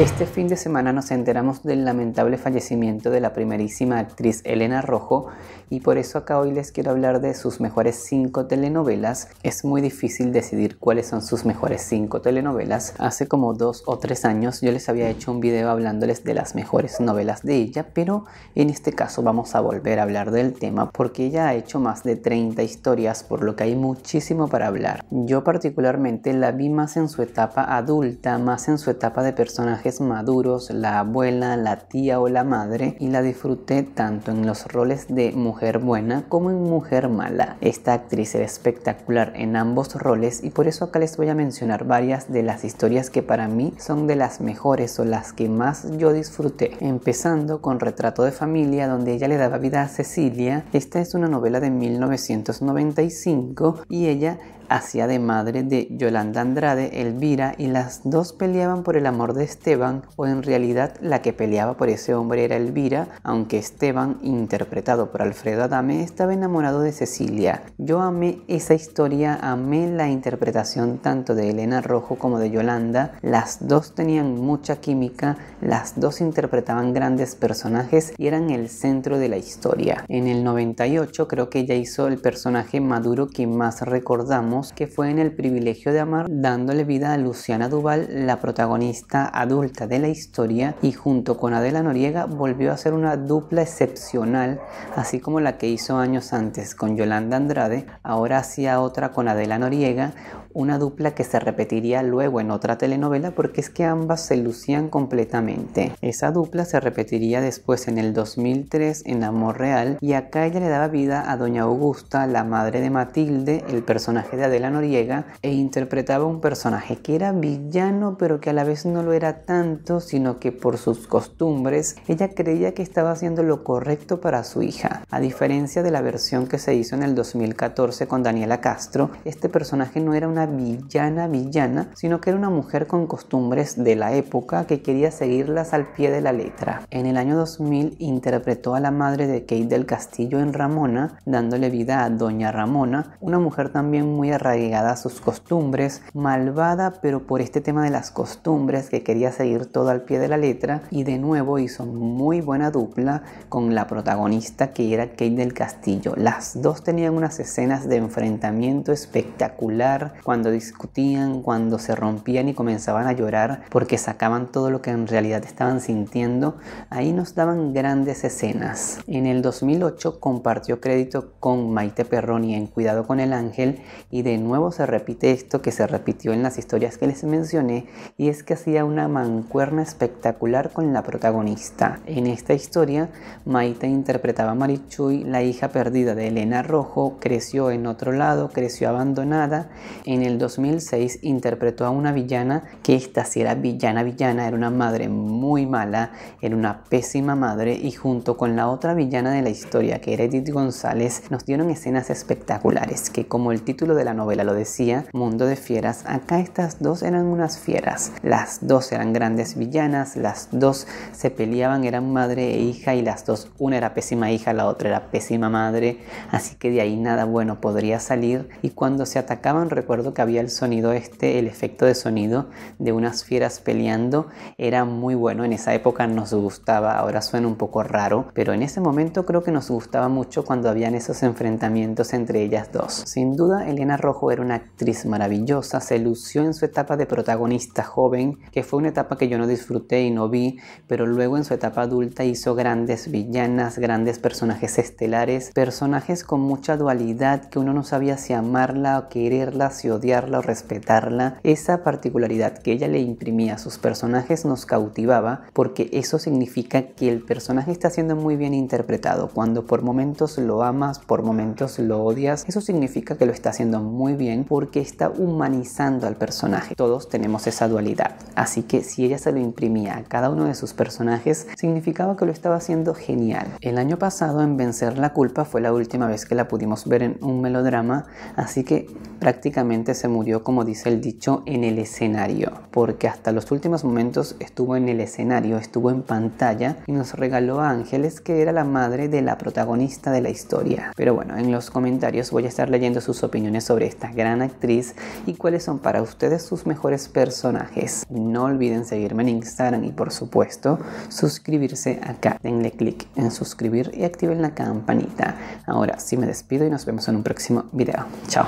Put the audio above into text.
Este fin de semana nos enteramos del lamentable fallecimiento de la primerísima actriz Elena Rojo y por eso acá hoy les quiero hablar de sus mejores cinco telenovelas. Es muy difícil decidir cuáles son sus mejores cinco telenovelas. Hace como dos o tres años yo les había hecho un video hablándoles de las mejores novelas de ella, pero en este caso vamos a volver a hablar del tema porque ella ha hecho más de 30 historias por lo que hay muchísimo para hablar. Yo particularmente la vi más en su etapa adulta, más en su etapa de personaje maduros, la abuela, la tía o la madre, y la disfruté tanto en los roles de mujer buena como en mujer mala. Esta actriz era espectacular en ambos roles y por eso acá les voy a mencionar varias de las historias que para mí son de las mejores o las que más yo disfruté. Empezando con Retrato de Familia, donde ella le daba vida a Cecilia. Esta es una novela de 1995 y ella Hacía de madre de Yolanda Andrade, Elvira, y las dos peleaban por el amor de Esteban, o en realidad la que peleaba por ese hombre era Elvira, aunque Esteban, interpretado por Alfredo Adame, estaba enamorado de Cecilia. Yo amé esa historia, amé la interpretación tanto de Elena Rojo como de Yolanda, las dos tenían mucha química, las dos interpretaban grandes personajes y eran el centro de la historia. En el 98 creo que ella hizo el personaje maduro que más recordamos que fue en El privilegio de amar, dándole vida a Luciana Duval, la protagonista adulta de la historia, y junto con Adela Noriega volvió a ser una dupla excepcional, así como la que hizo años antes con Yolanda Andrade, ahora hacía otra con Adela Noriega, una dupla que se repetiría luego en otra telenovela porque es que ambas se lucían completamente. Esa dupla se repetiría después en el 2003 en Amor Real y acá ella le daba vida a Doña Augusta, la madre de Matilde, el personaje de de la Noriega e interpretaba un personaje que era villano pero que a la vez no lo era tanto, sino que por sus costumbres ella creía que estaba haciendo lo correcto para su hija. A diferencia de la versión que se hizo en el 2014 con Daniela Castro, este personaje no era una villana villana, sino que era una mujer con costumbres de la época que quería seguirlas al pie de la letra. En el año 2000 interpretó a la madre de Kate del Castillo en Ramona, dándole vida a Doña Ramona, una mujer también muy a sus costumbres, malvada pero por este tema de las costumbres que quería seguir todo al pie de la letra y de nuevo hizo muy buena dupla con la protagonista que era Kate del Castillo. Las dos tenían unas escenas de enfrentamiento espectacular cuando discutían, cuando se rompían y comenzaban a llorar porque sacaban todo lo que en realidad estaban sintiendo. Ahí nos daban grandes escenas. En el 2008 compartió crédito con Maite Perroni en Cuidado con el Ángel y de nuevo se repite esto que se repitió en las historias que les mencioné, y es que hacía una mancuerna espectacular con la protagonista. En esta historia, Maite interpretaba a Marichuy, la hija perdida de Elena Rojo, creció en otro lado, creció abandonada. En el 2006 interpretó a una villana que esta si era villana, villana, era una madre muy mala, era una pésima madre, y junto con la otra villana de la historia, que era Edith González, nos dieron escenas espectaculares que como el título de la novela lo decía, Mundo de Fieras, acá estas dos eran unas fieras, las dos eran grandes villanas, las dos se peleaban, eran madre e hija y las dos, una era pésima hija, la otra era pésima madre, así que de ahí nada bueno podría salir y cuando se atacaban recuerdo que había el sonido este, el efecto de sonido de unas fieras peleando, era muy bueno, en esa época nos gustaba, ahora suena un poco raro, pero en ese momento creo que nos gustaba mucho cuando habían esos enfrentamientos entre ellas dos. Sin duda, Elena Rojo era una actriz maravillosa, se lució en su etapa de protagonista joven, que fue una etapa que yo no disfruté y no vi, pero luego en su etapa adulta hizo grandes villanas, grandes personajes estelares, personajes con mucha dualidad que uno no sabía si amarla o quererla, si odiarla o respetarla. Esa particularidad que ella le imprimía a sus personajes nos cautivaba porque eso significa que el personaje está siendo muy bien interpretado. Cuando por momentos lo amas, por momentos lo odias, eso significa que lo está haciendo muy bien porque está humanizando al personaje. Todos tenemos esa dualidad, así que si ella se lo imprimía a cada uno de sus personajes, significaba que lo estaba haciendo genial. El año pasado en Vencer la culpa fue la última vez que la pudimos ver en un melodrama, así que prácticamente se murió como dice el dicho en el escenario, porque hasta los últimos momentos estuvo en el escenario, estuvo en pantalla y nos regaló a Ángeles que era la madre de la protagonista de la historia. Pero bueno, en los comentarios voy a estar leyendo sus opiniones sobre esta gran actriz y cuáles son para ustedes sus mejores personajes. No olviden seguirme en Instagram y por supuesto suscribirse acá. Denle clic en suscribir y activen la campanita. Ahora sí me despido y nos vemos en un próximo video. Chao.